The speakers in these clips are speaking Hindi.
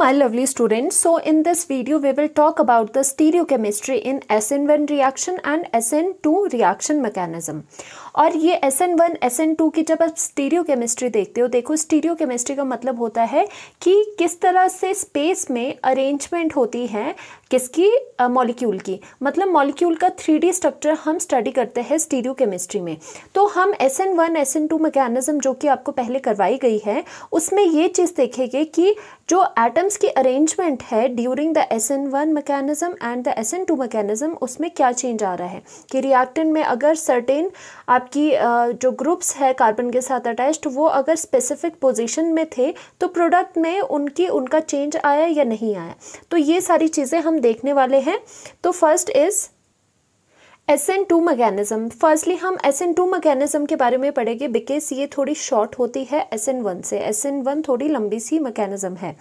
my lovely students so in this video we will talk about the stereochemistry in SN1 reaction and SN2 reaction mechanism और ये SN1 SN2 की जब आप स्टीरियोकेमिस्ट्री देखते हो देखो स्टीरियोकेमिस्ट्री का मतलब होता है कि किस तरह से स्पेस में अरेंजमेंट होती है किसकी मॉलिक्यूल की मतलब मॉलिक्यूल का थ्री स्ट्रक्चर हम स्टडी करते हैं स्टीरियोकेमिस्ट्री में तो हम SN1 SN2 मैकेनिज्म जो कि आपको पहले करवाई गई है उसमें ये चीज़ देखेंगे कि जो एटम्स की अरेंजमेंट है during the S N one mechanism and the S N two mechanism उसमें क्या चेंज आ रहा है कि रिएक्टेंट में अगर सर्टेन आपकी जो ग्रुप्स है कार्बन के साथ अटैच्ड वो अगर स्पेसिफिक पोजीशन में थे तो प्रोडक्ट में उनकी उनका चेंज आया या नहीं आया तो ये सारी चीज़ें हम देखने वाले हैं तो first is S N two mechanism firstly हम एस एन टू मैकेनिज्म के बारे में पढ़ेंगे बिकॉज ये थोड़ी शॉर्ट होती है एस एन वन से एस एन वन थोड़ी लंबी सी मैकेनिज्म है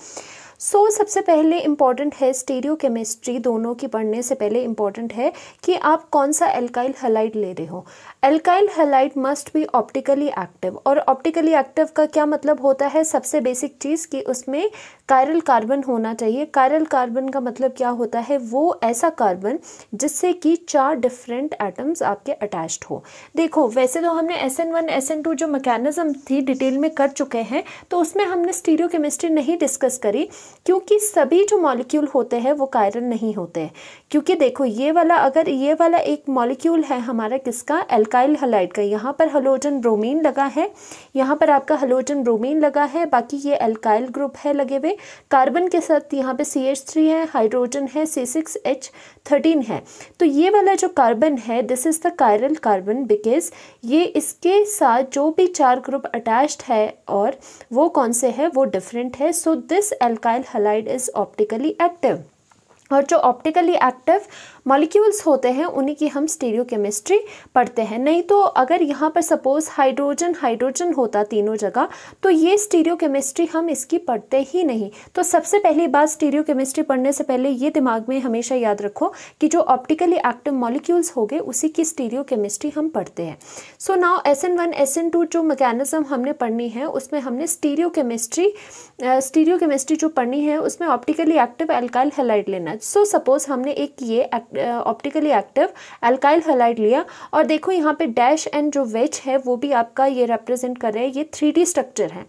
सो so, सबसे पहले इम्पॉर्टेंट है स्टीरियो केमिस्ट्री दोनों की पढ़ने से पहले इम्पॉर्टेंट है कि आप कौन सा एल्काइल हलाइड ले रहे हो alkyl halide must be optically active और ऑप्टिकली एक्टिव का क्या मतलब होता है सबसे बेसिक चीज़ कि उसमें कायरल कार्बन होना चाहिए कायरल कार्बन का मतलब क्या होता है वो ऐसा कार्बन जिससे कि चार डिफरेंट एटम्स आपके अटैच्ड हो देखो वैसे तो हमने S N one S N two जो मैकेनिज़्म थी डिटेल में कर चुके हैं तो उसमें हमने स्टीरियो केमिस्ट्री नहीं डिस्कस करी क्योंकि सभी जो मॉलिक्यूल होते हैं वो कायरल नहीं होते क्योंकि देखो ये वाला अगर ये वाला एक मॉलिक्यूल है हमारा किसका एल एल्काइल हलाइड का यहाँ पर हलोजन ब्रोमीन लगा है यहाँ पर आपका हलोजन ब्रोमीन लगा है बाकी ये अल्काइल ग्रुप है लगे हुए कार्बन के साथ यहाँ पे सी एच थ्री है हाइड्रोजन है सी सिक्स एच थर्टीन है तो ये वाला जो कार्बन है this is the chiral carbon because ये इसके साथ जो भी चार ग्रुप अटैच्ड है और वो कौन से है वो डिफरेंट है so this alkyl halide is optically active और जो ऑप्टिकली एक्टिव मॉलिक्यूल्स होते हैं उन्हीं की हम स्टीरियो केमिस्ट्री पढ़ते हैं नहीं तो अगर यहाँ पर सपोज़ हाइड्रोजन हाइड्रोजन होता तीनों जगह तो ये स्टीरियो केमिस्ट्री हम इसकी पढ़ते ही नहीं तो सबसे पहली बात स्टीरियो केमिस्ट्री पढ़ने से पहले ये दिमाग में हमेशा याद रखो कि जो ऑप्टिकली एक्टिव मॉलिक्यूल्स हो गए उसी की स्टीरियो केमिस्ट्री हम पढ़ते हैं so now S N one S N two जो मैकेनिज्म हमने पढ़नी है उसमें हमने स्टीरियो केमिस्ट्री स्टीरियो केमिस्ट्री जो पढ़नी है उसमें ऑप्टिकली एक्टिव एल्काइल हेलाइड लेना सो so, सपोज हमने एक ये ऑप्टिकली एक्टिव एल्काइल हलाइड लिया और देखो यहाँ पे डैश एंड जो वेज है वो भी आपका ये रिप्रेजेंट कर रहे हैं ये थ्री स्ट्रक्चर है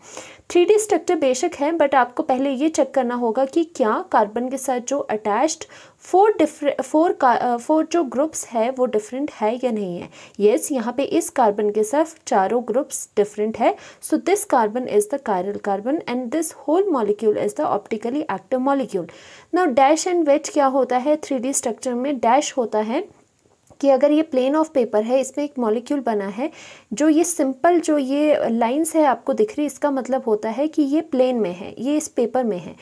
थ्री स्ट्रक्चर बेशक है बट आपको पहले ये चेक करना होगा कि क्या कार्बन के साथ जो attached four different four four जो ग्रुप्स है वो डिफरेंट है या नहीं है येस yes, यहाँ पे इस कार्बन के साथ चारों ग्रुप्स डिफरेंट है so this carbon is the chiral carbon and this whole molecule is the optically active molecule now dash and wedge क्या होता है थ्री स्ट्रक्चर में डैश होता है कि अगर ये प्लेन ऑफ पेपर है इसमें एक मॉलिक्यूल बना है जो ये सिंपल जो ये लाइंस है आपको दिख रही इसका मतलब होता है कि ये प्लेन में है ये इस पेपर में है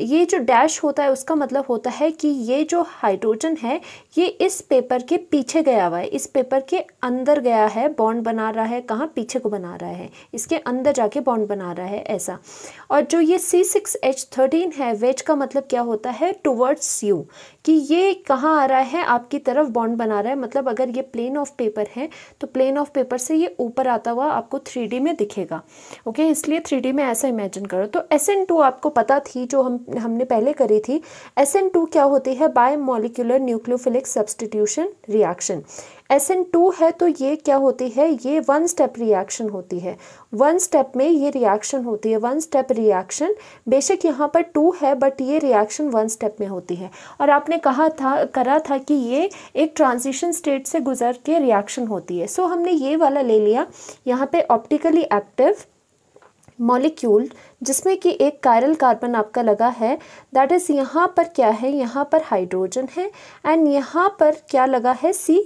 ये जो डैश होता है उसका मतलब होता है कि ये जो हाइड्रोजन है ये इस पेपर के पीछे गया हुआ है इस पेपर के अंदर गया है बॉन्ड बना रहा है कहाँ पीछे को बना रहा है इसके अंदर जाके बॉन्ड बना रहा है ऐसा और जो ये सी सिक्स एच थर्टीन है वेज का मतलब क्या होता है टूवर्ड्स यू कि ये कहाँ आ रहा है आपकी तरफ बॉन्ड बना रहा है मतलब अगर ये प्लेन ऑफ पेपर है तो प्लेन ऑफ पेपर से ये ऊपर आता हुआ आपको थ्री में दिखेगा ओके इसलिए थ्री में ऐसा इमेजिन करो तो एस आपको पता थी जो हम हमने पहले करी थी एस एन टू क्या होती है bimolecular nucleophilic substitution reaction S N two है तो ये क्या होती है ये वन स्टेप रिएक्शन होती है वन स्टेप में ये रिएक्शन होती है वन स्टेप रिएक्शन बेशक यहाँ पर टू है बट ये रिएक्शन वन स्टेप में होती है और आपने कहा था करा था कि ये एक ट्रांजिशन स्टेट से गुजर के रिएक्शन होती है सो so, हमने ये वाला ले लिया यहाँ पे ऑप्टिकली एक्टिव मॉलिक्यूल जिसमें कि एक कायरल कार्बन आपका लगा है दैट इज़ यहाँ पर क्या है यहाँ पर हाइड्रोजन है एंड यहाँ पर क्या लगा है C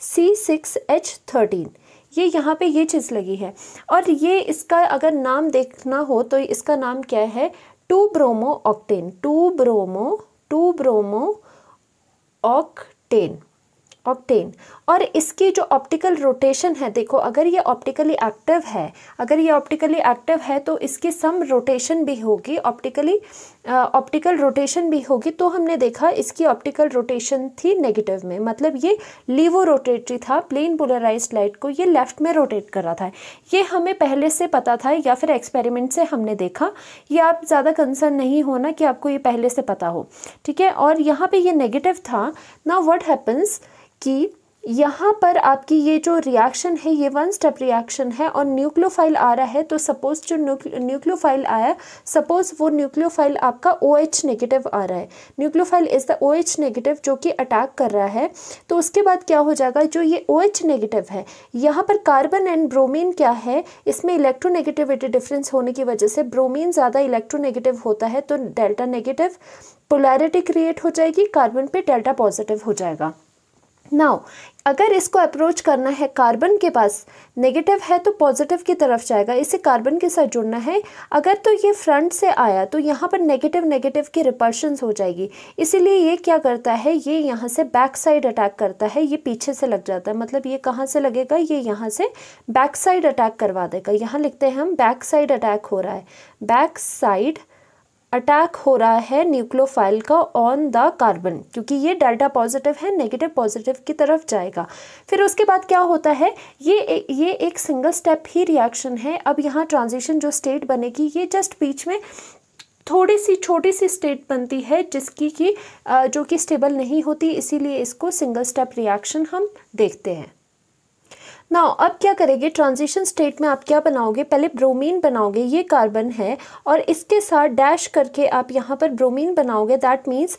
C six H thirteen ये यहाँ पे ये चीज़ लगी है और ये इसका अगर नाम देखना हो तो इसका नाम क्या है two bromo octane two bromo two bromo octane octane और इसकी जो ऑप्टिकल रोटेशन है देखो अगर ये ऑप्टिकली एक्टिव है अगर ये ऑप्टिकली एक्टिव है तो इसकी सम रोटेशन भी होगी ऑप्टिकली ऑप्टिकल रोटेशन भी होगी तो हमने देखा इसकी ऑप्टिकल रोटेशन थी नेगेटिव में मतलब ये लीवो रोटेटरी था प्लेन पोलराइज लाइट को ये लेफ्ट में रोटेट कर रहा था ये हमें पहले से पता था या फिर एक्सपेरिमेंट से हमने देखा ये आप ज़्यादा कंसर्न नहीं होना कि आपको ये पहले से पता हो ठीक है और यहाँ पर ये नेगेटिव था ना वट हैपन्स कि यहाँ पर आपकी ये जो रिएक्शन है ये वन स्टेप रिएक्शन है और न्यूक्लियोफाइल आ रहा है तो सपोज जो न्यूक्लियोफाइल आया सपोज वो न्यूक्लियोफाइल आपका ओ OH नेगेटिव आ रहा है nucleophile is the O H negative जो कि अटैक कर रहा है तो उसके बाद क्या हो जाएगा जो ये ओ OH नेगेटिव है यहाँ पर कार्बन एंड ब्रोमीन क्या है इसमें इलेक्ट्रोनेगेटिविटी डिफरेंस होने की वजह से ब्रोमीन ज़्यादा इलेक्ट्रोनेगेटिव होता है तो डेल्टा नेगेटिव पोलैरिटी क्रिएट हो जाएगी कार्बन पर डेल्टा पॉजिटिव हो जाएगा नाउ अगर इसको अप्रोच करना है कार्बन के पास नेगेटिव है तो पॉजिटिव की तरफ जाएगा इसे कार्बन के साथ जुड़ना है अगर तो ये फ्रंट से आया तो यहाँ पर नेगेटिव नेगेटिव की रिपर्शंस हो जाएगी इसीलिए ये क्या करता है ये यहाँ से बैक साइड अटैक करता है ये पीछे से लग जाता है मतलब ये कहाँ से लगेगा ये यहाँ से बैक साइड अटैक करवा देगा यहाँ लिखते हैं हम बैक साइड अटैक हो रहा है बैक साइड अटैक हो रहा है न्यूक्लोफाइल का ऑन द कार्बन क्योंकि ये डेल्टा पॉजिटिव है नेगेटिव पॉजिटिव की तरफ जाएगा फिर उसके बाद क्या होता है ये ए, ये एक सिंगल स्टेप ही रिएक्शन है अब यहाँ ट्रांजिशन जो स्टेट बनेगी ये जस्ट बीच में थोड़ी सी छोटी सी स्टेट बनती है जिसकी कि जो कि स्टेबल नहीं होती इसीलिए इसको सिंगल स्टेप रिएक्शन हम देखते हैं ना अब क्या करेंगे ट्रांजिशन स्टेट में आप क्या बनाओगे पहले ब्रोमीन बनाओगे ये कार्बन है और इसके साथ डैश करके आप यहाँ पर ब्रोमीन बनाओगे दैट मीन्स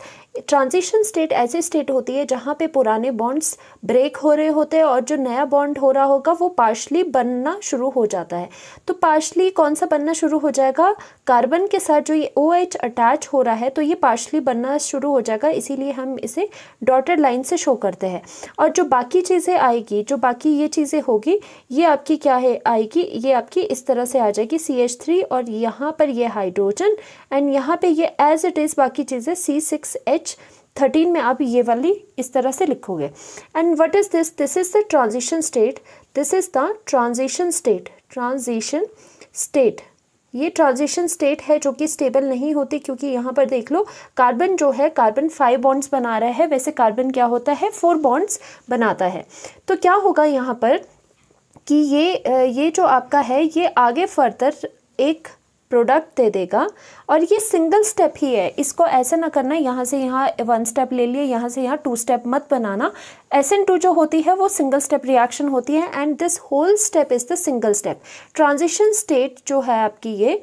ट्रांजिशन स्टेट ऐसी स्टेट होती है जहाँ पे पुराने बॉन्ड्स ब्रेक हो रहे होते हैं और जो नया बॉन्ड हो रहा होगा वो पार्शली बनना शुरू हो जाता है तो पार्शली कौन सा बनना शुरू हो जाएगा कार्बन के साथ जो ये ओ OH अटैच हो रहा है तो ये पार्शली बनना शुरू हो जाएगा इसीलिए हम इसे डॉटेड लाइन से शो करते हैं और जो बाकी चीज़ें आएगी जो बाकी ये चीज़ें होगी ये आपकी क्या है आएगी ये आपकी इस तरह से आ जाएगी सी एच थ्री और यहाँ पर ये हाइड्रोजन एंड यहाँ पे ये एज इट इज़ बाकी चीज़ें सी सिक्स एच थर्टीन में आप ये वाली इस तरह से लिखोगे and what is this this is the transition state this is the transition state transition state ये ट्रांजिशन स्टेट है जो कि स्टेबल नहीं होती क्योंकि यहाँ पर देख लो कार्बन जो है कार्बन फाइव बॉन्ड्स बना रहा है वैसे कार्बन क्या होता है फोर बॉन्ड्स बनाता है तो क्या होगा यहाँ पर कि ये ये जो आपका है ये आगे फर्दर एक प्रोडक्ट दे देगा और ये सिंगल स्टेप ही है इसको ऐसे ना करना यहाँ से यहाँ वन स्टेप ले लिए यहाँ से यहाँ टू स्टेप मत बनाना एस एन टू जो होती है वो सिंगल स्टेप रिएक्शन होती है and this whole step is the single step transition state जो है आपकी ये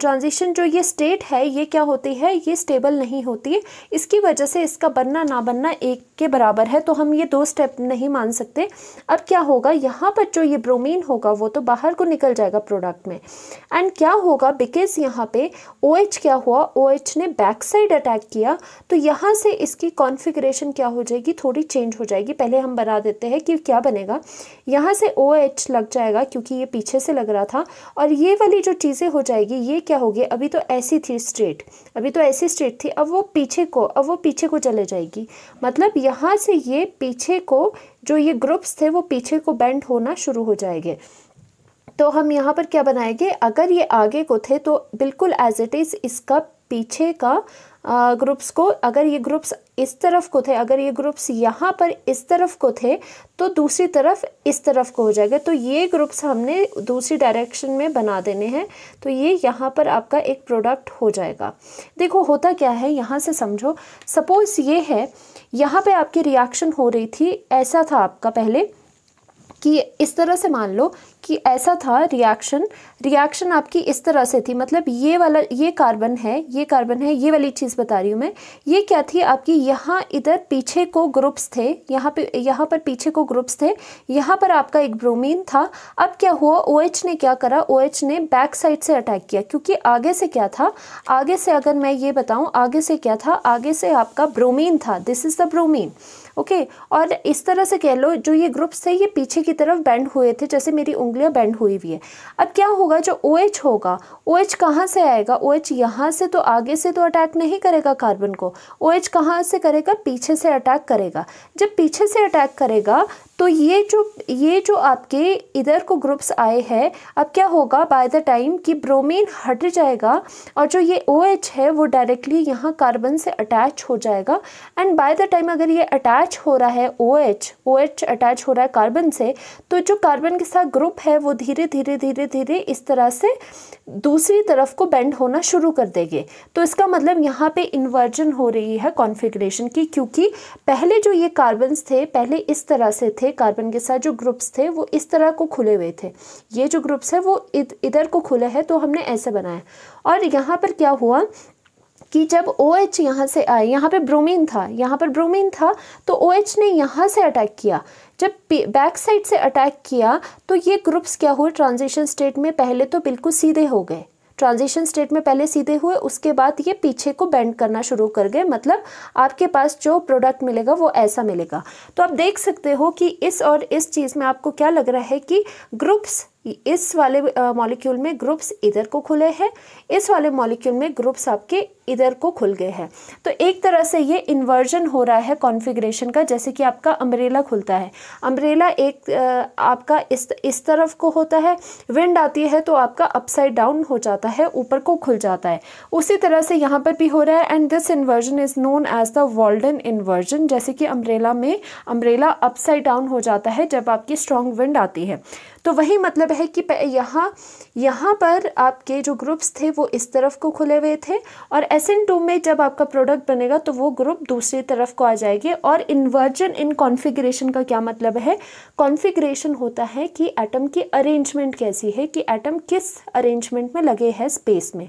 ट्रांजिशन जो ये स्टेट है ये क्या होती है ये स्टेबल नहीं होती इसकी वजह से इसका बनना ना बनना एक के बराबर है तो हम ये दो स्टेप नहीं मान सकते अब क्या होगा यहाँ पर जो ये ब्रोमीन होगा वो तो बाहर को निकल जाएगा प्रोडक्ट में एंड क्या होगा बिकॉज यहाँ पे ओ OH क्या हुआ ओ OH ने बैक साइड अटैक किया तो यहाँ से इसकी कॉन्फिग्रेशन क्या हो जाएगी थोड़ी चेंज हो जाएगी पहले हम बना देते हैं कि क्या बनेगा यहाँ से ओ OH लग जाएगा क्योंकि ये पीछे से लग रहा था और ये वाली जो चीज़ें हो जाएगी ये क्या हो गया अभी तो ऐसी थी स्ट्रेट अभी तो ऐसी स्ट्रेट थी अब वो पीछे को अब वो पीछे को चले जाएगी मतलब यहाँ से ये पीछे को जो ये ग्रुप्स थे वो पीछे को बेंड होना शुरू हो जाएंगे तो हम यहाँ पर क्या बनाएंगे अगर ये आगे को थे तो बिल्कुल एज इट इज़ इसका पीछे का ग्रुप्स को अगर ये ग्रुप्स इस तरफ को थे अगर ये ग्रुप्स यहाँ पर इस तरफ को थे तो दूसरी तरफ इस तरफ को हो जाएगा तो ये ग्रुप्स हमने दूसरी डायरेक्शन में बना देने हैं तो ये यहाँ पर आपका एक प्रोडक्ट हो जाएगा देखो होता क्या है यहाँ से समझो सपोज़ ये है यहाँ पे आपकी रिएक्शन हो रही थी ऐसा था आपका पहले कि इस तरह से मान लो कि ऐसा था रिएक्शन रिएक्शन आपकी इस तरह से थी मतलब ये वाला ये कार्बन है ये कार्बन है ये वाली चीज़ बता रही हूँ मैं ये क्या थी आपकी यहाँ इधर पीछे को ग्रुप्स थे यहाँ पे यहाँ पर पीछे को ग्रुप्स थे यहाँ पर आपका एक ब्रोमीन था अब क्या हुआ ओ OH ने क्या करा ओ OH ने बैक साइड से अटैक किया क्योंकि आगे से क्या था आगे से अगर मैं ये बताऊँ आगे से क्या था आगे से आपका ब्रोमीन था this is the bromine okay और इस तरह से कह लो जो ये ग्रुप्स थे ये पीछे की तरफ बैंड हुए थे जैसे मेरी उंगलियाँ बैंड हुई हुई है अब क्या होगा जो ओ OH होगा ओ OH कहाँ से आएगा ओ OH यहाँ से तो आगे से तो अटैक नहीं करेगा कार्बन को ओ OH कहाँ से करेगा पीछे से अटैक करेगा जब पीछे से अटैक करेगा तो ये जो ये जो आपके इधर को ग्रुप्स आए हैं अब क्या होगा बाय द टाइम कि ब्रोमीन हट जाएगा और जो ये ओ OH है वो डायरेक्टली यहाँ कार्बन से अटैच हो जाएगा एंड बाय द टाइम अगर ये अटैच हो रहा है ओ OH, OH अटैच हो रहा है कार्बन से तो जो कार्बन के साथ ग्रुप है वो धीरे धीरे धीरे धीरे इस तरह से दूसरी तरफ को बेंड होना शुरू कर देंगे तो इसका मतलब यहाँ पर इन्वर्जन हो रही है कॉन्फिग्रेशन की क्योंकि पहले जो ये कार्बन्स थे पहले इस तरह से थे थे कार्बन के साथ जो ग्रुप्स थे वो इस तरह को खुले हुए थे ये जो ग्रुप्स है वो इधर को खुले हैं तो हमने ऐसे बनाया और यहाँ पर क्या हुआ कि जब ओ OH यहाँ से आए यहाँ पे ब्रोमीन था यहाँ पर ब्रोमीन था तो ओ OH ने यहाँ से अटैक किया जब बैक साइड से अटैक किया तो ये ग्रुप्स क्या हुए ट्रांजिशन स्टेट में पहले तो बिल्कुल सीधे हो गए ट्रांजिशन स्टेट में पहले सीधे हुए उसके बाद ये पीछे को बेंड करना शुरू कर गए मतलब आपके पास जो प्रोडक्ट मिलेगा वो ऐसा मिलेगा तो आप देख सकते हो कि इस और इस चीज़ में आपको क्या लग रहा है कि ग्रुप्स इस वाले मॉलिक्यूल में ग्रुप्स इधर को खुले हैं इस वाले मॉलिक्यूल में ग्रुप्स आपके इधर को खुल गए हैं तो एक तरह से ये इन्वर्जन हो रहा है कॉन्फ़िगरेशन का जैसे कि आपका अम्ब्रेला खुलता है अम्ब्रेला एक आपका इस इस तरफ को होता है विंड आती है तो आपका अपसाइड डाउन हो जाता है ऊपर को खुल जाता है उसी तरह से यहाँ पर भी हो रहा है and this inversion is known as the Walden inversion जैसे कि अम्ब्रेला में अम्ब्रेला अपसाइड डाउन हो जाता है जब आपकी स्ट्रॉन्ग विंड आती है तो वही मतलब है कि यहाँ यहाँ पर आपके जो ग्रुप्स थे वो इस तरफ को खुले हुए थे और एस एन टू में जब आपका प्रोडक्ट बनेगा तो वो ग्रुप दूसरी तरफ को आ जाएगी और इन्वर्जन इन कॉन्फ़िगरेशन का क्या मतलब है कॉन्फ़िगरेशन होता है कि एटम की अरेंजमेंट कैसी है कि एटम किस अरेंजमेंट में लगे हैं स्पेस में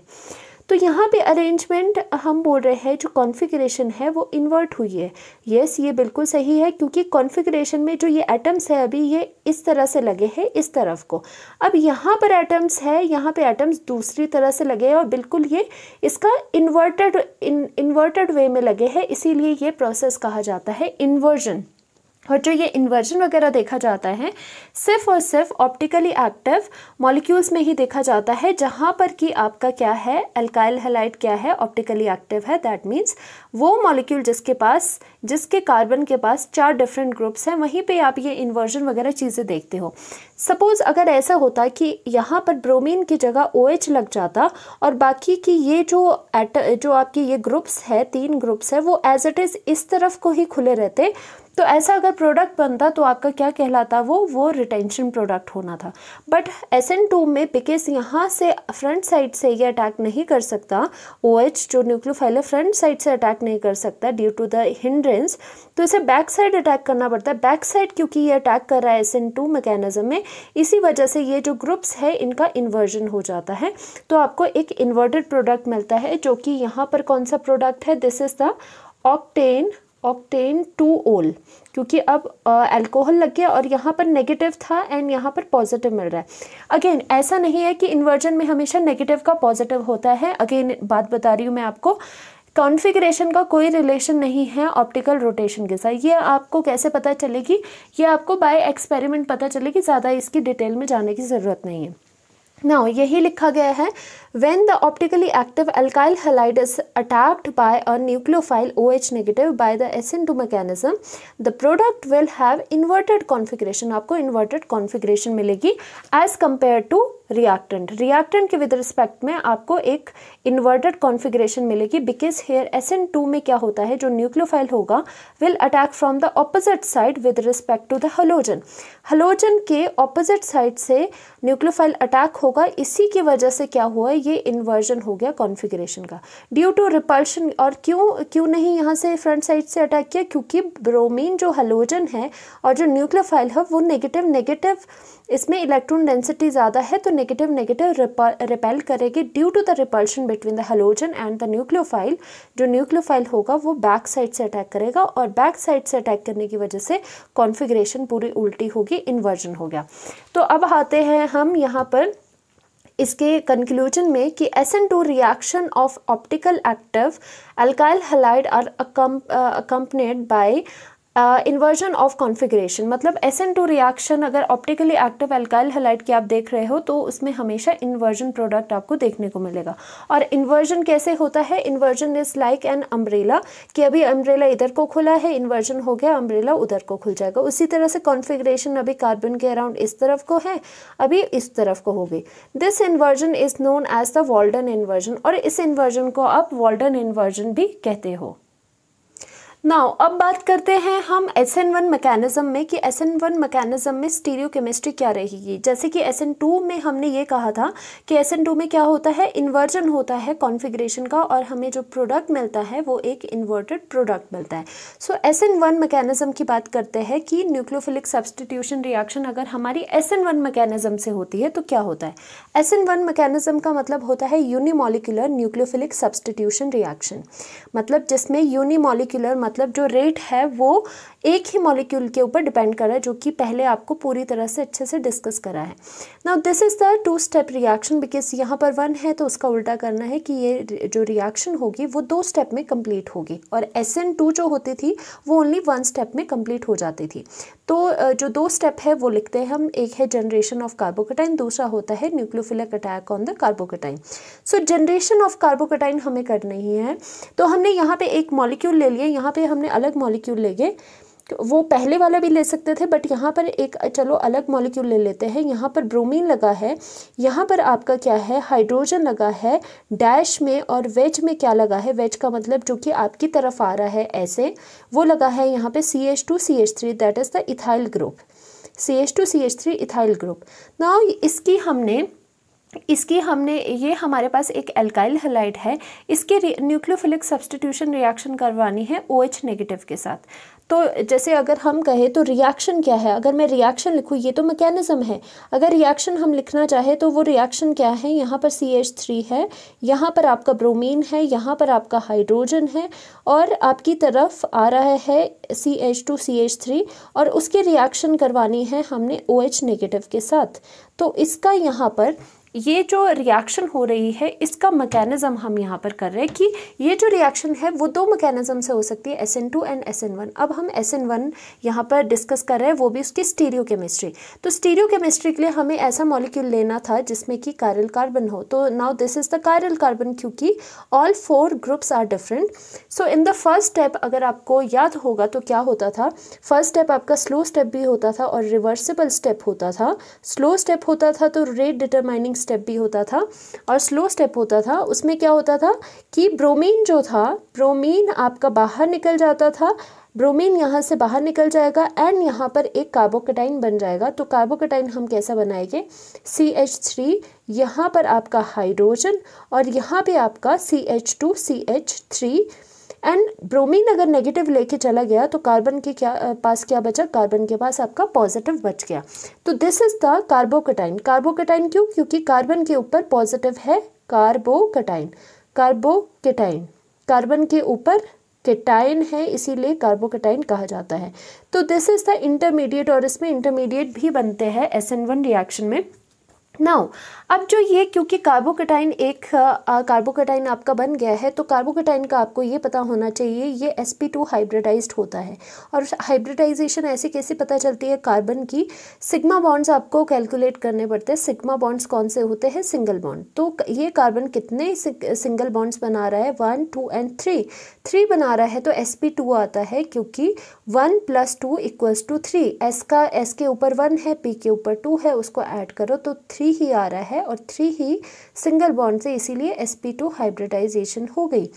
तो यहाँ पे अरेंजमेंट हम बोल रहे हैं जो कॉन्फ़िगरेशन है वो इन्वर्ट हुई है येस ये बिल्कुल सही है क्योंकि कॉन्फ़िगरेशन में जो ये एटम्स है अभी ये इस तरह से लगे हैं इस तरफ को अब यहाँ पर एटम्स है यहाँ पे एटम्स दूसरी तरह से लगे हैं और बिल्कुल ये इसका इन्वर्टेड इन्वर्टेड वे में लगे हैं इसीलिए ये प्रोसेस कहा जाता है इन्वर्जन और जो ये इन्वर्जन वगैरह देखा जाता है सिर्फ और सिर्फ ऑप्टिकली एक्टिव मॉलिक्यूल्स में ही देखा जाता है जहाँ पर कि आपका क्या है अल्काइल हेलाइट क्या है ऑप्टिकली एक्टिव है दैट मीन्स वो मॉलिक्यूल जिसके पास जिसके कार्बन के पास चार डिफरेंट ग्रुप्स हैं वहीं पे आप ये इन्वर्जन वगैरह चीज़ें देखते हो सपोज़ अगर ऐसा होता कि यहाँ पर ब्रोमीन की जगह ओ OH लग जाता और बाकी की ये जो एट जो आपके ये ग्रुप्स है तीन ग्रुप्स है वो एज इट इज़ इस तरफ को ही खुले रहते तो ऐसा अगर प्रोडक्ट बनता तो आपका क्या कहलाता वो वो रिटेंशन प्रोडक्ट होना था बट एस एन टू में पिकेस यहाँ से फ्रंट साइड से ये अटैक नहीं कर सकता ओ एच जो न्यूक्लियोफाइल है फ्रंट साइड से अटैक नहीं कर सकता ड्यू टू द हिंड्रेंस तो इसे बैक साइड अटैक करना पड़ता है बैक साइड क्योंकि ये अटैक कर रहा है एस एन टू मैकेनिज्म में इसी वजह से ये जो ग्रुप्स है इनका इन्वर्जन हो जाता है तो आपको एक इन्वर्टेड प्रोडक्ट मिलता है जो कि यहाँ पर कौन सा प्रोडक्ट है this is the octane octane two ol क्योंकि अब अल्कोहल लग गया और यहाँ पर नेगेटिव था एंड यहाँ पर पॉजिटिव मिल रहा है अगेन ऐसा नहीं है कि इन्वर्जन में हमेशा नेगेटिव का पॉजिटिव होता है अगेन बात बता रही हूँ मैं आपको कॉन्फ़िगरेशन का कोई रिलेशन नहीं है ऑप्टिकल रोटेशन के साथ ये आपको कैसे पता चलेगी ये आपको बाय एक्सपेरिमेंट पता चलेगी ज़्यादा इसकी डिटेल में जाने की ज़रूरत नहीं है नाउ यही लिखा गया है when the optically active alkyl halide is attacked by a nucleophile H negative by the SN two mechanism the product will have inverted configuration आपको इन्वर्टेड कॉन्फिग्रेशन मिलेगी as compare to reactant reactant के विद रिस्पेक्ट में आपको एक इन्वर्टेड कॉन्फ़िगरेशन मिलेगी because here S N two में क्या होता है जो न्यूक्लियोफाइल होगा will attack from the opposite side with respect to the halogen halogen के ऑपोजिट साइड से न्यूक्लियोफाइल अटैक होगा इसी की वजह से क्या हुआ ये इन्वर्जन हो गया कॉन्फिग्रेशन का ड्यू टू रिपल्शन और क्यों क्यों नहीं यहाँ से फ्रंट साइड से अटैक किया क्योंकि ब्रोमीन जो हलोजन है और जो न्यूक्लियोफाइल है वो नेगेटिव नेगेटिव इसमें इलेक्ट्रॉन डेंसिटी ज़्यादा है तो नेगेटिव नेगेटिव रिपेल करेगी due to the repulsion between the halogen and the nucleophile जो न्यूक्लियोफाइल होगा वो बैक साइड से अटैक करेगा और बैक साइड से अटैक करने की वजह से कॉन्फिग्रेशन पूरी उल्टी होगी इन्वर्जन हो गया तो अब आते हैं हम यहाँ पर इसके कंक्लूजन में कि S N two reaction of optical active alkyl halide are accompanied by inversion of configuration मतलब एस एन टू रिएक्शन अगर ऑप्टिकली एक्टिव एल्काइल हलाइट की आप देख रहे हो तो उसमें हमेशा इन्वर्जन प्रोडक्ट आपको देखने को मिलेगा और इन्वर्जन कैसे होता है inversion is like an umbrella कि अभी अम्ब्रेला इधर को खुला है इन्वर्जन हो गया अम्ब्रेला उधर को खुल जाएगा उसी तरह से कॉन्फिग्रेशन अभी कार्बन के अराउंड इस तरफ को है अभी इस तरफ को होगी this inversion is known as the Walden inversion और इस इन्वर्जन को आप वॉल्डन इन्वर्जन भी कहते हो नाउ अब बात करते हैं हम एस एन वन मैकेनिज़्म में कि एस एन वन मैकेनिज़्म में स्टीरियो केमिस्ट्री क्या रहेगी जैसे कि एस एन टू में हमने ये कहा था कि एस एन टू में क्या होता है इन्वर्जन होता है कॉन्फ़िगरेशन का और हमें जो प्रोडक्ट मिलता है वो एक इन्वर्टेड प्रोडक्ट मिलता है so S N one mechanism की बात करते हैं कि न्यूक्लियोफिलिक सब्सटीट्यूशन रिएक्शन अगर हमारी एस एन वन मैकेनिज़्म से होती है तो क्या होता है एस एन वन मैकेनिज़्म का मतलब होता है यूनिमोलिकुलर न्यूक्लियोफिलिक सब्सटीट्यूशन रिएक्शन मतलब जिसमें यूनिमोलिकुलर मतलब जो रेट है वो एक ही मॉलिक्यूल के ऊपर डिपेंड कर रहा है जो कि पहले आपको पूरी तरह से अच्छे से डिस्कस करा है now this is the two step reaction because यहाँ पर वन है तो उसका उल्टा करना है कि ये जो रिएक्शन होगी वो दो स्टेप में कंप्लीट होगी और एस एन टू जो होती थी वो ओनली वन स्टेप में कंप्लीट हो जाती थी तो जो दो स्टेप है वो लिखते हैं हम एक है जनरेशन ऑफ कार्बोकेटाइन दूसरा होता है nucleophilic attack on the carbocation so generation of carbocation हमें करनी ही है तो हमने यहाँ पे एक मॉलिक्यूल ले लिया यहाँ पे हमने अलग मॉलिक्यूल ले गए वो पहले वाला भी ले सकते थे बट यहाँ पर एक चलो अलग मॉलिक्यूल ले लेते हैं यहाँ पर ब्रोमीन लगा है यहाँ पर आपका क्या है हाइड्रोजन लगा है डैश में और वेज में क्या लगा है वेज का मतलब जो कि आपकी तरफ आ रहा है ऐसे वो लगा है यहाँ पे C H two C H three that is the ethyl group C H two C H three ethyl group ना इसकी हमने इसकी हमने ये हमारे पास एक एल्काइल हलाइट है इसके न्यूक्लियोफिलिक सब्सटीट्यूशन रिएक्शन करवानी है ओ OH नेगेटिव के साथ तो जैसे अगर हम कहें तो रिएक्शन क्या है अगर मैं रिएक्शन लिखूँ ये तो मैकेनिज़्म है अगर रिएक्शन हम लिखना चाहें तो वो रिएक्शन क्या है यहाँ पर सी एच थ्री है यहाँ पर आपका ब्रोमीन है यहाँ पर आपका हाइड्रोजन है और आपकी तरफ आ रहा है C H two C H three और उसकी रिएक्शन करवानी है हमने ओ OH नेगेटिव के साथ तो इसका यहाँ पर ये जो रिएक्शन हो रही है इसका मैकेनिज़्म हम यहाँ पर कर रहे हैं कि ये जो रिएक्शन है वो दो मैकेनिज़्म से हो सकती है S N two and S N one अब हम एस एन वन यहाँ पर डिस्कस कर रहे हैं वो भी उसकी स्टीरियो केमिस्ट्री तो स्टीरियो केमिस्ट्री के लिए हमें ऐसा मॉलिक्यूल लेना था जिसमें कि कारल कार्बन हो तो now this is the chiral carbon क्योंकि all four groups are different so in the first step अगर आपको याद होगा तो क्या होता था फर्स्ट स्टेप आपका स्लो स्टेप भी होता था और रिवर्सिबल स्टेप होता था स्लो स्टेप होता था तो रेट डिटरमाइनिंग स्टेप भी होता था और स्लो स्टेप होता था उसमें क्या होता था कि ब्रोमीन जो था ब्रोमीन आपका बाहर निकल जाता था ब्रोमीन यहाँ से बाहर निकल जाएगा एंड यहाँ पर एक कार्बोकटाइन बन जाएगा तो कार्बोकटाइन हम कैसा बनाएंगे सी एच थ्री यहाँ पर आपका हाइड्रोजन और यहाँ पे आपका C H two C H three and bromine अगर नेगेटिव लेके चला गया तो कार्बन के क्या पास क्या बचा कार्बन के पास आपका पॉजिटिव बच गया तो this is the carbocation carbocation क्यों क्योंकि कार्बन के ऊपर पॉजिटिव है कार्बोकटाइन कार्बोकेटाइन कार्बन के ऊपर केटाइन है इसीलिए कार्बोकेटाइन कहा जाता है तो दिस इज द इंटरमीडिएट और इसमें इंटरमीडिएट भी बनते हैं एस एन वन रिएक्शन में नाउ अब जो ये क्योंकि कार्बोकेटाइन एक कार्बोकेटाइन आपका बन गया है तो कार्बोकेटाइन का आपको ये पता होना चाहिए ये एस पी टू हाइब्रिडाइज्ड होता है और हाइब्रिडाइजेशन ऐसे कैसे पता चलती है कार्बन की सिग्मा बॉन्ड्स आपको कैलकुलेट करने पड़ते हैं सिग्मा बॉन्ड्स कौन से होते हैं सिंगल बॉन्ड तो ये कार्बन कितने सिंगल बॉन्ड्स बना रहा है one two and three three बना रहा है तो एस पी टू आता है क्योंकि one plus two equals two three S का एस के ऊपर वन है पी के ऊपर टू है उसको ऐड करो तो थ्री थ्री ही आ रहा है और थ्री ही सिंगल बॉन्ड से इसीलिए एस पी टू हाइब्रिडाइजेशन हो गई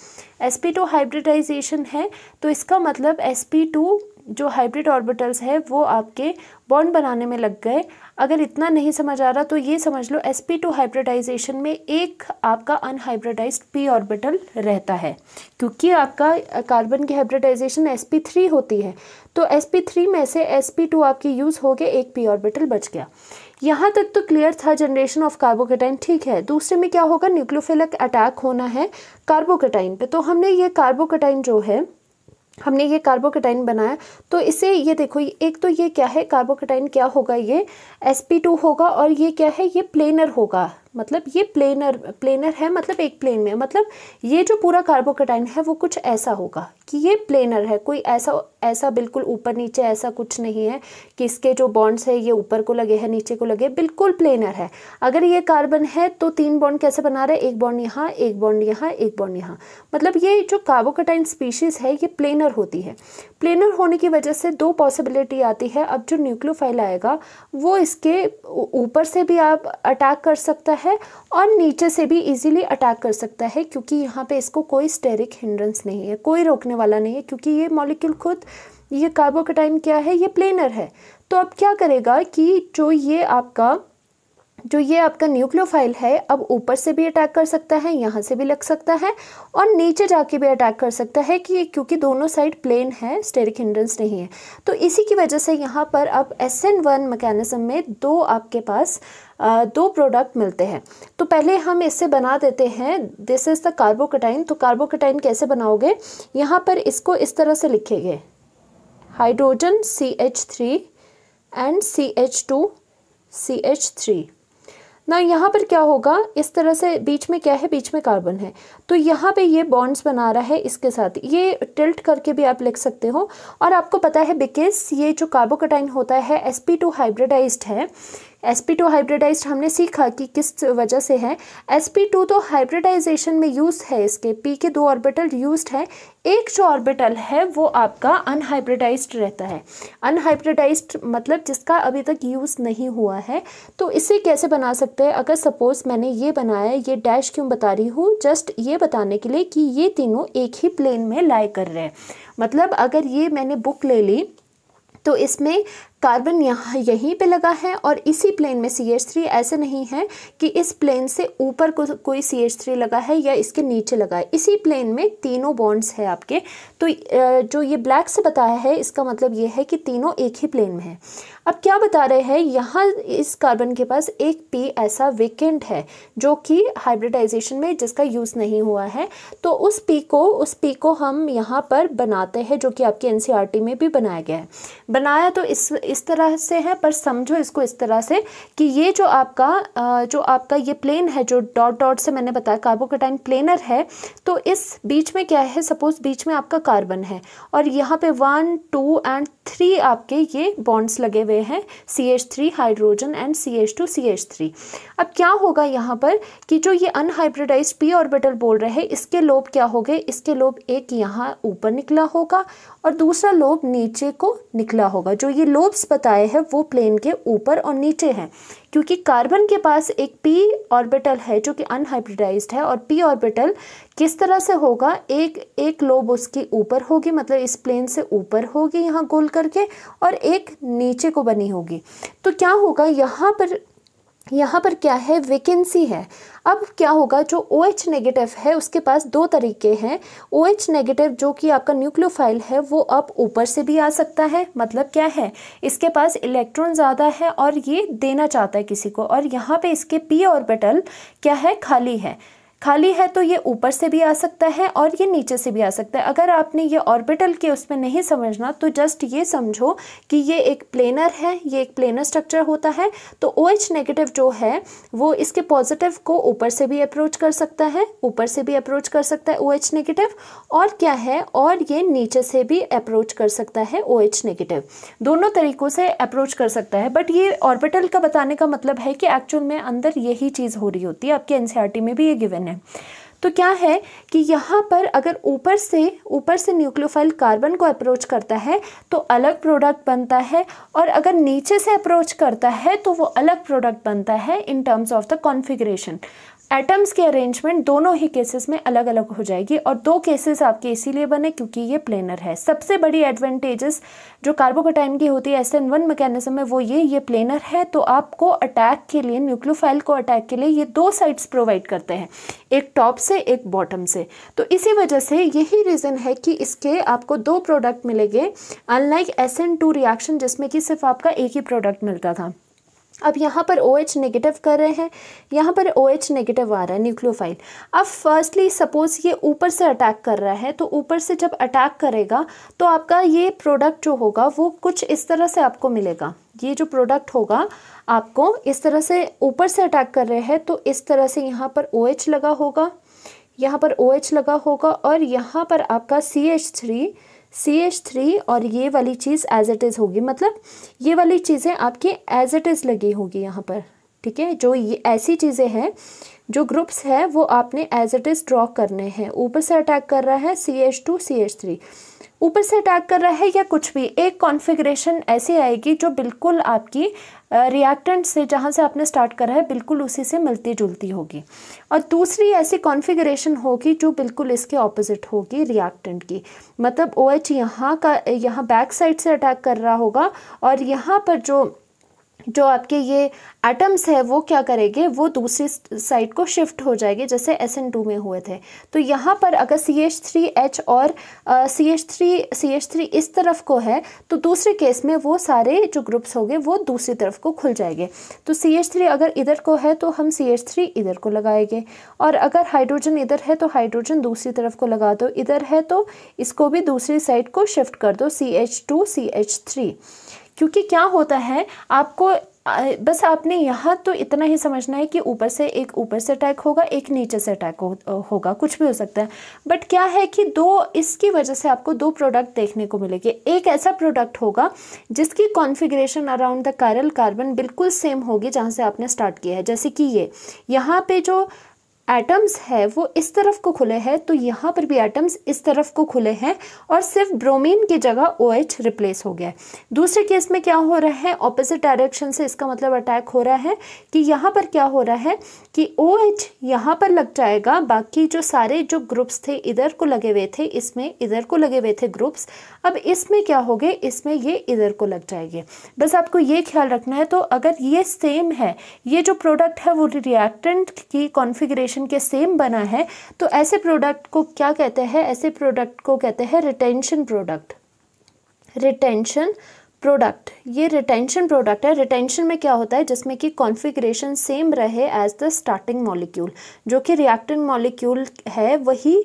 एस पी टू हाइब्रिडाइजेशन है तो इसका मतलब एस पी टू जो हाइब्रिड ऑर्बिटल्स है वो आपके बॉन्ड बनाने में लग गए अगर इतना नहीं समझ आ रहा तो ये समझ लो एस पी टू हाइब्रिडाइजेशन में एक आपका अनहाइब्रिडाइज पी ऑर्बिटल रहता है क्योंकि आपका कार्बन की हाइब्रिडाइजेशन एस पी थ्री होती है तो एस पी थ्री में से एस पी टू आपकी यूज़ हो गए एक पी ऑर्बिटल बच गया यहाँ तक तो क्लियर था जनरेशन ऑफ कार्बोकेटाइन ठीक है दूसरे में क्या होगा न्यूक्लियोफिलिक अटैक होना है कार्बोकेटाइन पे तो हमने ये कार्बोकेटाइन जो है हमने ये कार्बोकेटाइन बनाया तो इसे ये देखो एक तो ये क्या है कार्बोकेटाइन क्या होगा ये sp2 होगा और ये क्या है ये प्लेनर होगा मतलब ये प्लेनर प्लेनर है मतलब एक प्लेन में मतलब ये जो पूरा कार्बोकटाइन है वो कुछ ऐसा होगा कि ये प्लेनर है कोई ऐसा ऐसा बिल्कुल ऊपर नीचे ऐसा कुछ नहीं है कि इसके जो बॉन्ड्स है ये ऊपर को लगे हैं नीचे को लगे बिल्कुल प्लेनर है अगर ये कार्बन है तो तीन बॉन्ड कैसे बना रहे एक बॉन्ड यहाँ एक बॉन्ड यहाँ एक बॉन्ड यहाँ मतलब ये जो कार्बोकटाइन स्पीशीज़ है ये प्लेनर होती है प्लेनर होने की वजह से दो पॉसिबिलिटी आती है अब जो न्यूक्लियोफाइल आएगा वो इसके ऊपर से भी आप अटैक कर सकता है और नीचे से भी इजीली अटैक कर सकता है क्योंकि यहाँ पे इसको कोई स्टेरिक हिंड्रेंस नहीं है कोई रोकने वाला नहीं है क्योंकि ये मॉलिक्यूल खुद ये कार्बोकटाइन क्या है ये प्लेनर है तो अब क्या करेगा कि जो ये आपका जो ये आपका न्यूक्लियोफाइल है अब ऊपर से भी अटैक कर सकता है यहाँ से भी लग सकता है और नीचे जाके भी अटैक कर सकता है कि क्योंकि दोनों साइड प्लेन है स्टेरिक हिंड्रेंस नहीं है तो इसी की वजह से यहाँ पर अब एस एन वन मैकेनिज़म में दो आपके पास दो प्रोडक्ट मिलते हैं तो पहले हम इससे बना देते हैं दिस इज़ द कार्बोकटाइन तो कार्बोकटाइन कैसे बनाओगे यहाँ पर इसको इस तरह से लिखेंगे hydrogen C H three and C H two C H three ना यहाँ पर क्या होगा इस तरह से बीच में क्या है बीच में कार्बन है तो यहाँ पे ये बॉन्ड्स बना रहा है इसके साथ ये टिल्ट करके भी आप लिख सकते हो और आपको पता है बिकेस ये जो कार्बोकटाइन होता है एस पी टू हाइब्रिडाइज्ड है एस पी टू हाइब्रिडाइज हमने सीखा कि किस वजह से है एस पी टू तो हाइब्रिडाइजेशन में यूज है इसके पी के दो ऑर्बिटल यूज है एक जो ऑर्बिटल है वो आपका अनहाइब्रिडाइज रहता है अनहाइब्रिडाइज मतलब जिसका अभी तक यूज़ नहीं हुआ है तो इसे कैसे बना सकते हैं अगर सपोज़ मैंने ये बनाया ये डैश क्यों बता रही हूँ जस्ट ये बताने के लिए कि ये तीनों एक ही प्लेन में लाई कर रहे हैं मतलब अगर ये मैंने बुक ले ली तो इसमें कार्बन यहाँ यहीं पे लगा है और इसी प्लेन में सी एच थ्री ऐसे नहीं है कि इस प्लेन से ऊपर को, कोई सी एच थ्री लगा है या इसके नीचे लगा है इसी प्लेन में तीनों बॉन्ड्स है आपके तो जो ये ब्लैक से बताया है इसका मतलब ये है कि तीनों एक ही प्लेन में है अब क्या बता रहे हैं यहाँ इस कार्बन के पास एक पी ऐसा वेकेंट है जो कि हाइब्रिडाइजेशन में जिसका यूज़ नहीं हुआ है तो उस पी को उस पी को हम यहाँ पर बनाते हैं जो कि आपके एन e में भी बनाया गया है बनाया तो इस इस तरह से है पर समझो इसको इस तरह से कि ये जो आपका जो आपका ये प्लेन है जो डॉट डॉट से मैंने बताया कार्बोकेटाइन प्लेनर है तो इस बीच में क्या है सपोज बीच में आपका कार्बन है और यहाँ पे वन टू एंड थ्री आपके ये बॉन्ड्स लगे हुए हैं C H three hydrogen and C H two C H three अब क्या होगा यहाँ पर कि जो ये अनहाइब्रिडाइज पी ऑर्बिटल बोल रहे हैं इसके लोब क्या हो गए इसके लोब एक यहाँ ऊपर निकला होगा और दूसरा लोब नीचे को निकला होगा जो ये लोब्स बताए हैं वो प्लेन के ऊपर और नीचे हैं क्योंकि कार्बन के पास एक पी ऑर्बिटल है जो कि अनहाइब्रिडाइज है और पी ऑर्बिटल किस तरह से होगा एक एक लोब उसकी ऊपर होगी मतलब इस प्लेन से ऊपर होगी यहाँ गोल करके और एक नीचे को बनी होगी तो क्या होगा यहाँ पर यहाँ पर क्या है वैकेंसी है अब क्या होगा जो ओ OH नेगेटिव है उसके पास दो तरीके हैं ओ OH नेगेटिव जो कि आपका न्यूक्लियोफाइल है वो अब ऊपर से भी आ सकता है मतलब क्या है इसके पास इलेक्ट्रॉन ज़्यादा है और ये देना चाहता है किसी को और यहाँ पे इसके पी ऑर्बिटल क्या है खाली है खाली है तो ये ऊपर से भी आ सकता है और ये नीचे से भी आ सकता है अगर आपने ये ऑर्बिटल के उसमें नहीं समझना तो जस्ट ये समझो कि ये एक प्लेनर है ये एक प्लेनर स्ट्रक्चर होता है तो ओ OH नेगेटिव जो है वो इसके पॉजिटिव को ऊपर से भी अप्रोच कर सकता है ऊपर से भी अप्रोच कर सकता है ओ OH नेगेटिव और क्या है और ये नीचे से भी अप्रोच कर सकता है ओ OH नेगेटिव दोनों तरीक़ों से अप्रोच कर सकता है बट ये ऑर्बिटल का बताने का मतलब है कि एक्चुअल में अंदर यही चीज़ हो रही होती है आपके एन e में भी ये गिवन है तो क्या है कि यहाँ पर अगर ऊपर से ऊपर से न्यूक्लियोफाइल कार्बन को अप्रोच करता है तो अलग प्रोडक्ट बनता है और अगर नीचे से अप्रोच करता है तो वो अलग प्रोडक्ट बनता है in terms of the configuration atoms के अरेंजमेंट दोनों ही केसेस में अलग अलग हो जाएगी और दो केसेस आपके इसीलिए बने क्योंकि ये प्लेनर है सबसे बड़ी एडवांटेजेस जो कार्बोकोटाइन की होती है एस एन वन मैकेनिज्म में वो ये ये प्लेनर है तो आपको अटैक के लिए न्यूक्लियोफाइल को अटैक के लिए ये दो साइड्स प्रोवाइड करते हैं एक टॉप से एक बॉटम से तो इसी वजह से यही रीज़न है कि इसके आपको दो प्रोडक्ट मिलेंगे unlike S N two reaction जिसमें कि सिर्फ आपका एक ही प्रोडक्ट मिलता था अब यहाँ पर ओ OH नेगेटिव कर रहे हैं यहाँ पर ओ OH नेगेटिव आ रहा है न्यूक्लियोफाइल अब फर्स्टली सपोज़ ये ऊपर से अटैक कर रहा है तो ऊपर से जब अटैक करेगा तो आपका ये प्रोडक्ट जो होगा वो कुछ इस तरह से आपको मिलेगा ये जो प्रोडक्ट होगा आपको इस तरह से ऊपर से अटैक कर रहे हैं तो इस तरह से यहाँ पर ओ OH लगा होगा यहाँ पर ओ OH लगा होगा और यहाँ पर आपका C H three C H three और ये वाली चीज़ एज इट इज़ होगी मतलब ये वाली चीज़ें आपकी एज इट इज़ लगी होगी यहाँ पर ठीक है जो ये ऐसी चीज़ें हैं जो ग्रुप्स है वो आपने एज इट इज़ ड्रॉ करने हैं ऊपर से अटैक कर रहा है C H two C H three ऊपर से अटैक कर रहा है या कुछ भी एक कॉन्फ़िगरेशन ऐसी आएगी जो बिल्कुल आपकी रिएक्टेंट से जहाँ से आपने स्टार्ट करा है बिल्कुल उसी से मिलती जुलती होगी और दूसरी ऐसी कॉन्फ़िगरेशन होगी जो बिल्कुल इसके ऑपोजिट होगी रिएक्टेंट की मतलब ओ एच यहाँ का यहाँ बैक साइड से अटैक कर रहा होगा और यहाँ पर जो जो आपके ये एटम्स है वो क्या करेंगे वो दूसरी साइड को शिफ्ट हो जाएंगे जैसे एस एन टू में हुए थे तो यहाँ पर अगर सी एच थ्री एच और C H three C H three इस तरफ को है तो दूसरे केस में वो सारे जो ग्रुप्स होंगे वो दूसरी तरफ को खुल जाएंगे तो सी एच थ्री अगर इधर को है तो हम सी एच थ्री इधर को लगाएंगे और अगर हाइड्रोजन इधर है तो हाइड्रोजन दूसरी तरफ को लगा दो इधर है तो इसको भी दूसरी साइड को शिफ्ट कर दो C H two C H three क्योंकि क्या होता है आपको बस आपने यहाँ तो इतना ही समझना है कि ऊपर से एक ऊपर से अटैक होगा एक नीचे से अटैक हो, होगा कुछ भी हो सकता है बट क्या है कि दो इसकी वजह से आपको दो प्रोडक्ट देखने को मिलेंगे एक ऐसा प्रोडक्ट होगा जिसकी configuration around the chiral carbon बिल्कुल सेम होगी जहाँ से आपने स्टार्ट किया है जैसे कि ये यहाँ पे जो एटम्स है वो इस तरफ को खुले हैं तो यहाँ पर भी एटम्स इस तरफ को खुले हैं और सिर्फ ब्रोमीन की जगह ओ OH रिप्लेस हो गया है दूसरे केस में क्या हो रहा है ऑपोजिट डायरेक्शन से इसका मतलब अटैक हो रहा है कि यहाँ पर क्या हो रहा है कि ओ OH यहाँ पर लग जाएगा बाकी जो सारे जो ग्रुप्स थे इधर को लगे हुए थे इसमें इधर को लगे हुए थे ग्रुप्स अब इसमें क्या हो गए इसमें ये इधर को लग जाएंगे बस आपको ये ख्याल रखना है तो अगर ये सेम है ये जो प्रोडक्ट है वो रिएक्टेंट की कॉन्फिग्रेशन रिटेंशन के सेम बना है तो ऐसे प्रोडक्ट को क्या कहते हैं ऐसे प्रोडक्ट को कहते हैं रिटेंशन प्रोडक्ट रिटेंशन प्रोडक्ट ये रिटेंशन प्रोडक्ट है रिटेंशन में क्या होता है जिसमें कि कॉन्फ़िगरेशन सेम रहे एज द स्टार्टिंग मॉलिक्यूल जो कि रिएक्टिंग मॉलिक्यूल है वही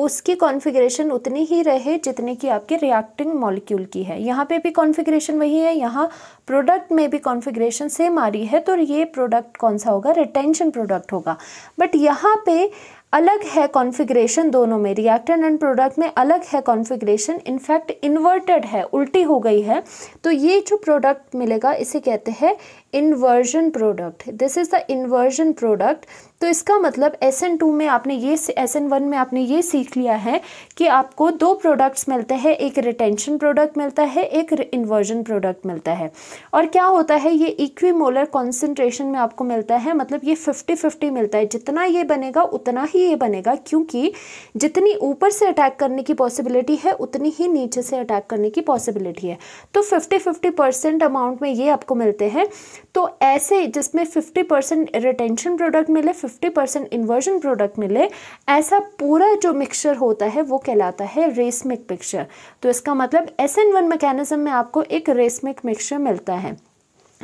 उसकी कॉन्फ़िगरेशन उतनी ही रहे जितनी कि आपके रिएक्टिंग मॉलिक्यूल की है यहाँ पे भी कॉन्फ़िगरेशन वही है यहाँ प्रोडक्ट में भी कॉन्फ़िगरेशन सेम आ रही है तो ये प्रोडक्ट कौन सा होगा रिटेंशन प्रोडक्ट होगा बट यहाँ पर अलग है कॉन्फ़िगरेशन दोनों में रिएक्टेंट एंड प्रोडक्ट में अलग है कॉन्फ़िगरेशन इनफैक्ट इन्वर्टेड है उल्टी हो गई है तो ये जो प्रोडक्ट मिलेगा इसे कहते हैं inversion product this is the inversion product तो इसका मतलब एस एन टू में आपने ये एस एन वन में आपने ये सीख लिया है कि आपको दो प्रोडक्ट्स मिलते हैं एक रिटेंशन प्रोडक्ट मिलता है एक इन्वर्जन प्रोडक्ट मिलता है और क्या होता है ये इक्वीमोलर कॉन्सेंट्रेशन में आपको मिलता है मतलब ये फिफ्टी फिफ्टी मिलता है जितना ये बनेगा उतना ही ये बनेगा क्योंकि जितनी ऊपर से अटैक करने की पॉसिबिलिटी है उतनी ही नीचे से अटैक करने की पॉसिबिलिटी है तो फिफ्टी फिफ्टी परसेंट अमाउंट में ये आपको मिलते हैं तो ऐसे जिसमें 50 परसेंट रिटेंशन प्रोडक्ट मिले 50 परसेंट इन्वर्जन प्रोडक्ट मिले ऐसा पूरा जो मिक्सचर होता है वो कहलाता है रेसमिक मिक्सचर तो इसका मतलब एस एन वन मैकेनिज्म में आपको एक रेसमिक मिक्सचर मिलता है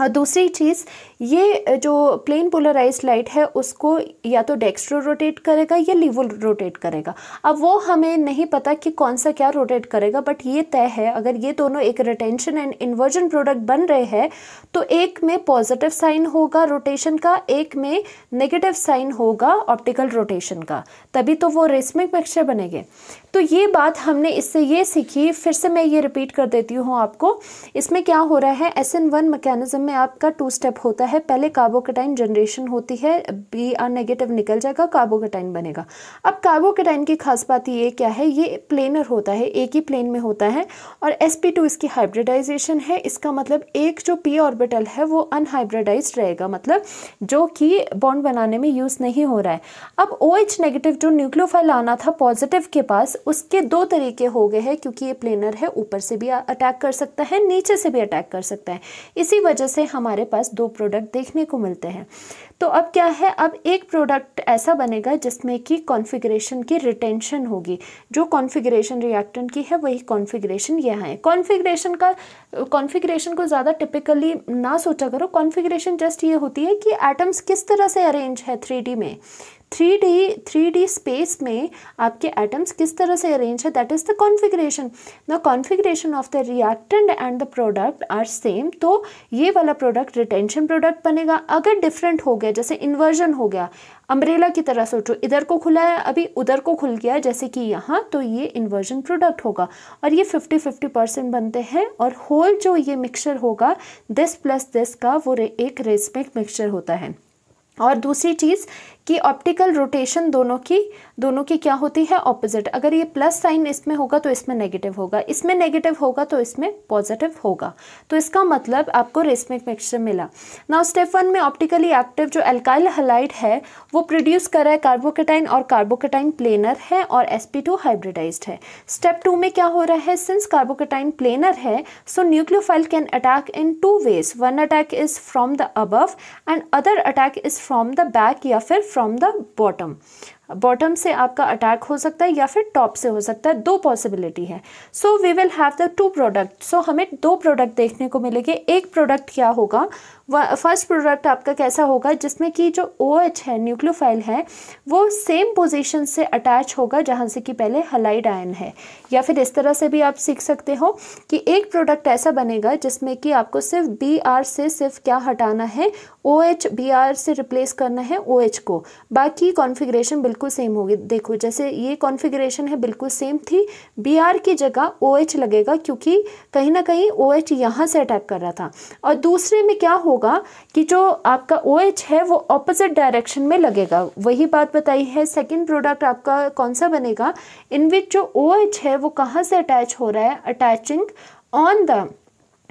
और दूसरी चीज़ ये जो प्लेन पोलराइज लाइट है उसको या तो डेक्स्ट्रो रोटेट करेगा या लिवो रोटेट करेगा अब वो हमें नहीं पता कि कौन सा क्या रोटेट करेगा बट ये तय है अगर ये दोनों एक रिटेंशन एंड इन्वर्जन प्रोडक्ट बन रहे हैं तो एक में पॉजिटिव साइन होगा रोटेशन का एक में नेगेटिव साइन होगा ऑप्टिकल रोटेशन का तभी तो वो रेस्मिक मिक्सचर बनेंगे तो ये बात हमने इससे ये सीखी फिर से मैं ये रिपीट कर देती हूँ आपको इसमें क्या हो रहा है एस एन वन मैकेनिज्म में आपका टू स्टेप होता है पहले कार्बोकेटाइन जनरेशन होती है बी आर नेगेटिव निकल जाएगा कार्बोकेटाइन बनेगा अब कार्बोकेटाइन की खास बात ये क्या है ये प्लेनर होता है एक ही प्लेन में होता है और एस पी टू इसकी हाइब्रिडाइजेशन है इसका मतलब एक जो पी ऑर्बिटल है वो अनहाइब्रिडाइज रहेगा मतलब जो कि बॉन्ड बनाने में यूज़ नहीं हो रहा है अब ओ OH एच नेगेटिव जो न्यूक्लियोफाइल आना था पॉजिटिव के पास उसके दो तरीके हो गए हैं क्योंकि ये प्लेनर है ऊपर से भी अटैक कर सकता है नीचे से भी अटैक कर सकता है इसी वजह से हमारे पास दो प्रोडक्ट देखने को मिलते हैं तो अब क्या है अब एक प्रोडक्ट ऐसा बनेगा जिसमें कि कॉन्फ़िगरेशन की रिटेंशन होगी जो कॉन्फ़िगरेशन रिएक्टेंट की है वही कॉन्फ़िगरेशन यहाँ है कॉन्फ़िगरेशन का कॉन्फ़िगरेशन को ज़्यादा टिपिकली ना सोचा करो कॉन्फ़िगरेशन जस्ट ये होती है कि एटम्स किस तरह से अरेंज है थ्री में three D three D space में आपके एटम्स किस तरह से अरेंज है that is the configuration the configuration of the reactant and the product are same तो ये वाला प्रोडक्ट रिटेंशन प्रोडक्ट बनेगा अगर डिफरेंट हो गया जैसे इन्वर्जन हो गया अम्ब्रेला की तरह सोचो इधर को खुला है अभी उधर को खुल गया जैसे कि यहाँ तो ये इन्वर्जन प्रोडक्ट होगा और ये फिफ्टी फिफ्टी परसेंट बनते हैं और होल जो ये मिक्सचर होगा दिस प्लस दिस का वो एक रेस्पेक्ट मिक्सचर होता है और दूसरी चीज़ कि ऑप्टिकल रोटेशन दोनों की दोनों की क्या होती है ऑपोजिट अगर ये प्लस साइन इसमें होगा तो इसमें नेगेटिव होगा इसमें नेगेटिव होगा तो इसमें पॉजिटिव होगा तो इसका मतलब आपको रेस्मिक मिक्सचर मिला नाउ स्टेप वन में ऑप्टिकली एक्टिव जो एल्काइल हलाइड है वो प्रोड्यूस कर रहा है कार्बोकेटाइन और कार्बोकेटाइन प्लेनर है और एस हाइब्रिडाइज है स्टेप टू में क्या हो रहा है सिंस कार्बोकेटाइन प्लेनर है so nucleophile can attack in two ways one attack is from the above and other attack is from the back या फिर फ्रॉम द बॉटम बॉटम से आपका अटैक हो सकता है या फिर टॉप से हो सकता है दो पॉसिबिलिटी है so we will have the two product सो हमें दो प्रोडक्ट देखने को मिलेंगे एक प्रोडक्ट क्या होगा फर्स्ट प्रोडक्ट आपका कैसा होगा जिसमें कि जो ओ OH है न्यूक्लियोफाइल है वो सेम पोजीशन से अटैच होगा जहाँ से कि पहले हलाइड आयन है या फिर इस तरह से भी आप सीख सकते हो कि एक प्रोडक्ट ऐसा बनेगा जिसमें कि आपको सिर्फ बी आर से सिर्फ क्या हटाना है ओ OH बी आर से रिप्लेस करना है ओ OH को बाकी कॉन्फ़िगरेशन बिल्कुल सेम होगी देखो जैसे ये कॉन्फ़िगरेशन है बिल्कुल सेम थी बी आर की जगह ओ OH लगेगा क्योंकि कहीं ना कहीं ओ OH यहाँ से अटैक कर रहा था और दूसरे में क्या हो होगा कि जो आपका ओ OH है वो ऑपोजिट डायरेक्शन में लगेगा वही बात बताई है सेकेंड प्रोडक्ट आपका कौन सा बनेगा इन विच जो ओ OH है वो कहाँ से अटैच हो रहा है अटैचिंग ऑन द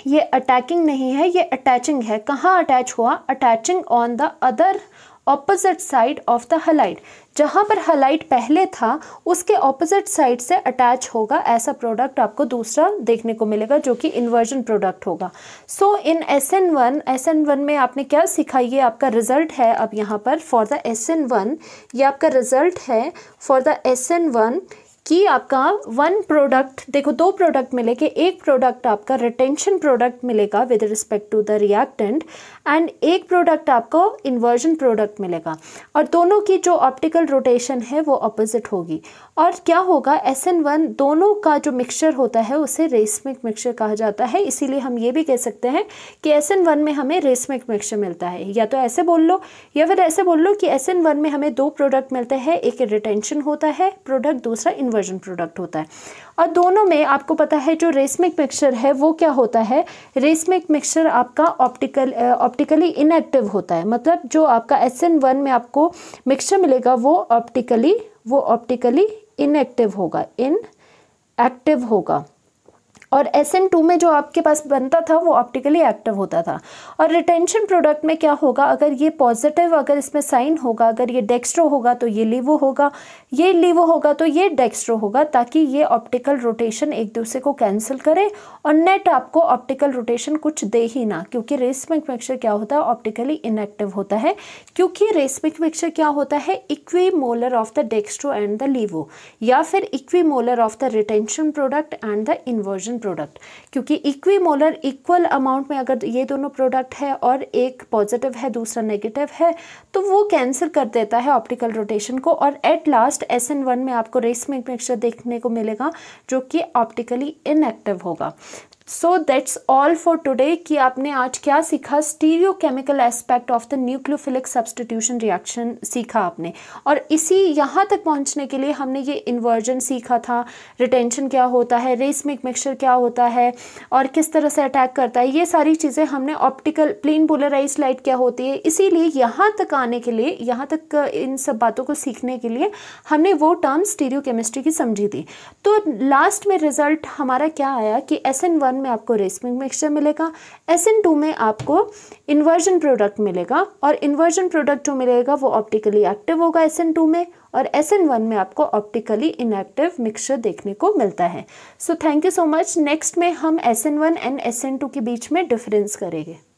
ये अटैकिंग नहीं है ये अटैचिंग है कहाँ अटैच हुआ attaching on the other opposite side of the halide जहाँ पर हलाइट पहले था उसके ऑपोजिट साइड से अटैच होगा ऐसा प्रोडक्ट आपको दूसरा देखने को मिलेगा जो कि इन्वर्जन प्रोडक्ट होगा so in S N one S N one में आपने क्या सीखा ये आपका रिजल्ट है अब यहाँ पर for the S N one ये आपका रिजल्ट है for the S N one कि आपका वन प्रोडक्ट देखो दो प्रोडक्ट मिलेगा एक प्रोडक्ट आपका रिटेंशन प्रोडक्ट मिलेगा with respect to the reactant and एक प्रोडक्ट आपको इन्वर्जन प्रोडक्ट मिलेगा और दोनों की जो ऑप्टिकल रोटेशन है वो अपोजिट होगी और क्या होगा एस एन वन दोनों का जो मिक्सचर होता है उसे रेसमिक मिक्सचर कहा जाता है इसीलिए हम ये भी कह सकते हैं कि एस एन वन में हमें रेसमिक मिक्सचर मिलता है या तो ऐसे बोल लो या फिर ऐसे बोल लो कि एस एन वन में हमें दो प्रोडक्ट मिलते हैं एक रिटेंशन होता है प्रोडक्ट दूसरा इन्वर्जन प्रोडक्ट होता है और दोनों में आपको पता है जो रेसमिक मिक्सचर है वो क्या होता है रेसमिक मिक्सचर आपका ऑप्टिकल ऑप्टिकली इनएक्टिव होता है मतलब जो आपका एस एन वन में आपको मिक्सचर मिलेगा वो ऑप्टिकली वो ऑप्टिकली इनएक्टिव होगा इन एक्टिव होगा और एस एन टू में जो आपके पास बनता था वो ऑप्टिकली एक्टिव होता था और रिटेंशन प्रोडक्ट में क्या होगा अगर ये पॉजिटिव अगर इसमें साइन होगा अगर ये डेक्स्ट्रो होगा तो ये लीवो होगा ये लीवो होगा तो ये डेक्स्ट्रो होगा ताकि ये ऑप्टिकल रोटेशन एक दूसरे को कैंसिल करे और नेट आपको ऑप्टिकल रोटेशन कुछ दे ही ना क्योंकि रेसमिक मिक्सर क्या होता है ऑप्टिकली इनएक्टिव होता है क्योंकि रेसमिक मिक्सर क्या होता है equimolar of the dextro and the levo या फिर equimolar of the retention product and the inversion product क्योंकि इक्वी मोलर इक्वल अमाउंट में अगर ये दोनों प्रोडक्ट है और एक पॉजिटिव है दूसरा नेगेटिव है तो वो कैंसिल कर देता है ऑप्टिकल रोटेशन को और at last S N one में आपको रेसमिक मिक्सर देखने को मिलेगा जो कि ऑप्टिकली इनएक्टिव होगा so that's all for today कि आपने आज क्या सीखा stereochemical aspect of the nucleophilic substitution reaction सीखा आपने और इसी यहाँ तक पहुँचने के लिए हमने ये इन्वर्जन सीखा था रिटेंशन क्या होता है रेसमिक मिक्सचर क्या होता है और किस तरह से अटैक करता है ये सारी चीज़ें हमने ऑप्टिकल प्लेन पोलराइज लाइट क्या होती है इसीलिए यहाँ तक आने के लिए यहाँ तक इन सब बातों को सीखने के लिए हमने वो टर्म स्टीरियो केमिस्ट्री की समझी थी तो लास्ट में रिजल्ट हमारा क्या आया कि एस एन वन वन में आपको रेसमिक मिक्सचर मिलेगा एस एन टू में आपको इन्वर्जन प्रोडक्ट मिलेगा और इन्वर्जन प्रोडक्ट जो मिलेगा वो ऑप्टिकली एक्टिव होगा एस एन टू में और एस एन वन में आपको ऑप्टिकली इनएक्टिव मिक्सचर देखने को मिलता है so thank you so much next में हम S N one and S N two के बीच में डिफरेंस करेंगे